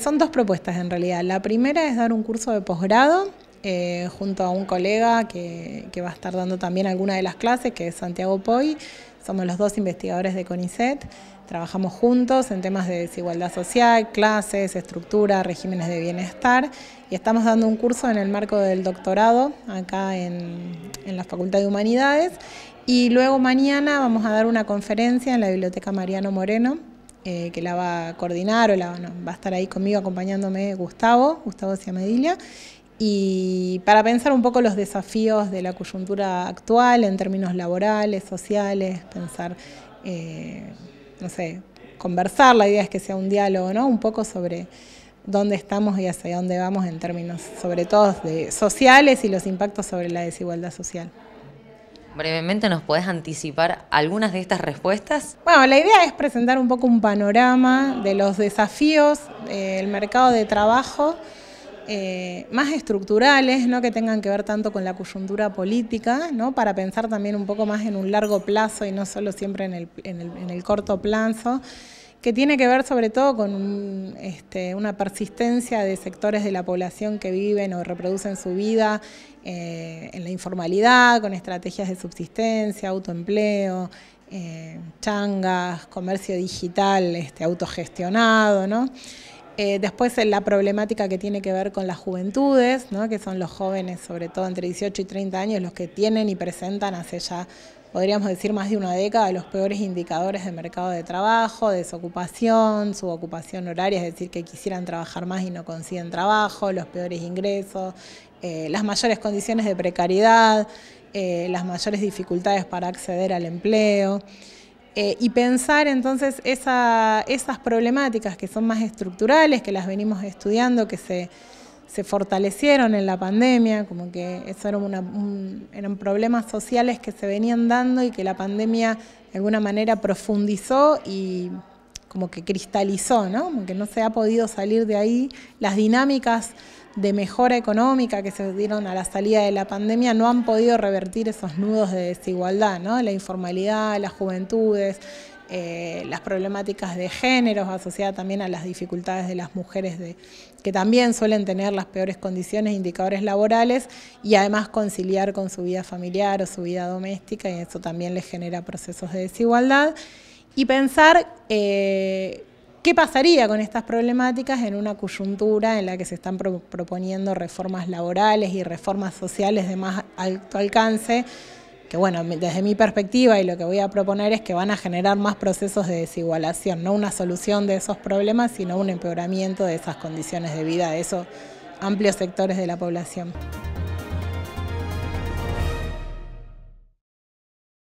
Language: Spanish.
Son dos propuestas en realidad. La primera es dar un curso de posgrado eh, junto a un colega que, va a estar dando también alguna de las clases, que es Santiago Poy. Somos los dos investigadores de CONICET. Trabajamos juntos en temas de desigualdad social, clases, estructura, regímenes de bienestar. Y estamos dando un curso en el marco del doctorado acá en la Facultad de Humanidades. Y luego mañana vamos a dar una conferencia en la Biblioteca Mariano Moreno eh, que la va a coordinar o la, va a estar ahí conmigo acompañándome Gustavo, Gustavo Ciamedilla, y para pensar un poco los desafíos de la coyuntura actual en términos laborales, sociales, pensar, eh, no sé, conversar, la idea es que sea un diálogo, ¿no? Un poco sobre dónde estamos y hacia dónde vamos en términos, sobre todo, de sociales y los impactos sobre la desigualdad social brevemente nos podés anticipar algunas de estas respuestas? Bueno, la idea es presentar un poco un panorama de los desafíos del mercado de trabajo eh, más estructurales, no que tengan que ver tanto con la coyuntura política, ¿no? para pensar también un poco más en un largo plazo y no solo siempre en el, en en el corto plazo que tiene que ver sobre todo con este, una persistencia de sectores de la población que viven o reproducen su vida eh, en la informalidad, con estrategias de subsistencia, autoempleo, eh, changas, comercio digital este, autogestionado, ¿no? Eh, después la problemática que tiene que ver con las juventudes, que son los jóvenes, sobre todo entre 18 y 30 años, los que tienen y presentan hace ya podríamos decir más de una década, los peores indicadores de mercado de trabajo, desocupación, subocupación horaria, es decir, que quisieran trabajar más y no consiguen trabajo, los peores ingresos, eh, las mayores condiciones de precariedad, eh, las mayores dificultades para acceder al empleo. Eh, y pensar entonces esas problemáticas que son más estructurales, que las venimos estudiando, que se se fortalecieron en la pandemia, como que eso eran problemas sociales que se venían dando y que la pandemia de alguna manera profundizó y como que cristalizó, ¿no? Como que no se ha podido salir de ahí. Las dinámicas de mejora económica que se dieron a la salida de la pandemia no han podido revertir esos nudos de desigualdad, ¿no? La informalidad, las juventudes, eh, las problemáticas de género asociadas también a las dificultades de las mujeres que también suelen tener las peores condiciones, indicadores laborales y además conciliar con su vida familiar o su vida doméstica y eso también les genera procesos de desigualdad y pensar eh, qué pasaría con estas problemáticas en una coyuntura en la que se están proponiendo reformas laborales y reformas sociales de más alto alcance que bueno, desde mi perspectiva y lo que voy a proponer es que van a generar más procesos de desigualación, no una solución de esos problemas, sino un empeoramiento de esas condiciones de vida de esos amplios sectores de la población.